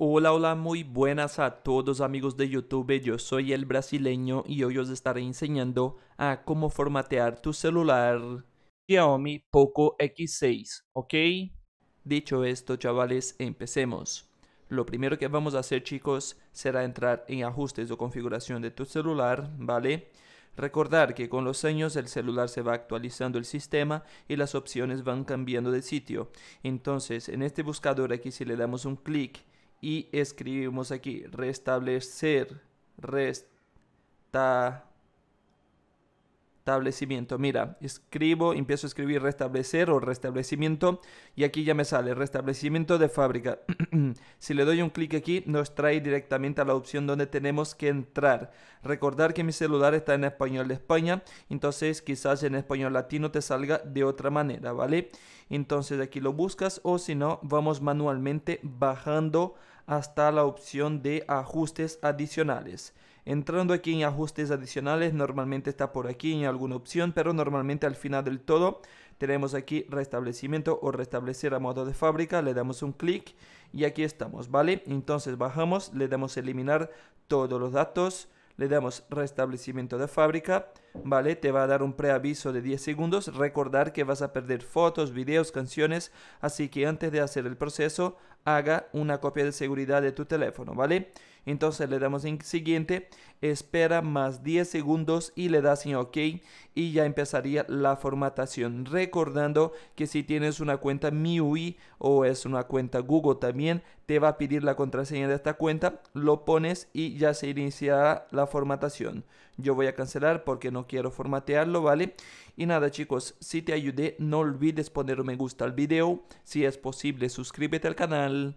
Hola, hola, muy buenas a todos amigos de YouTube, yo soy el brasileño y hoy os estaré enseñando a cómo formatear tu celular Xiaomi Poco X6, ¿ok? Dicho esto, chavales, empecemos. Lo primero que vamos a hacer, chicos, será entrar en ajustes o configuración de tu celular, ¿vale? Recordar que con los años el celular se va actualizando el sistema y las opciones van cambiando de sitio. Entonces, en este buscador aquí si le damos un clic y escribimos aquí restablecer, resta restablecimiento. Mira, escribo, empiezo a escribir restablecer o restablecimiento y aquí ya me sale restablecimiento de fábrica. si le doy un clic aquí, nos trae directamente a la opción donde tenemos que entrar. Recordar que mi celular está en español de España, entonces quizás en español latino te salga de otra manera, ¿vale? Entonces aquí lo buscas o si no, vamos manualmente bajando hasta la opción de ajustes adicionales. Entrando aquí en ajustes adicionales, normalmente está por aquí en alguna opción, pero normalmente al final del todo tenemos aquí restablecimiento o restablecer a modo de fábrica, le damos un clic y aquí estamos, ¿vale? Entonces bajamos, le damos eliminar todos los datos, le damos restablecimiento de fábrica, ¿vale? Te va a dar un preaviso de 10 segundos, recordar que vas a perder fotos, videos, canciones, así que antes de hacer el proceso, haga una copia de seguridad de tu teléfono, ¿vale? Entonces le damos en siguiente, espera más 10 segundos y le das en OK y ya empezaría la formatación. Recordando que si tienes una cuenta MIUI o es una cuenta Google también, te va a pedir la contraseña de esta cuenta, lo pones y ya se iniciará la formatación. Yo voy a cancelar porque no quiero formatearlo, ¿vale? Y nada chicos, si te ayudé, no olvides poner un me gusta al video, si es posible suscríbete al canal.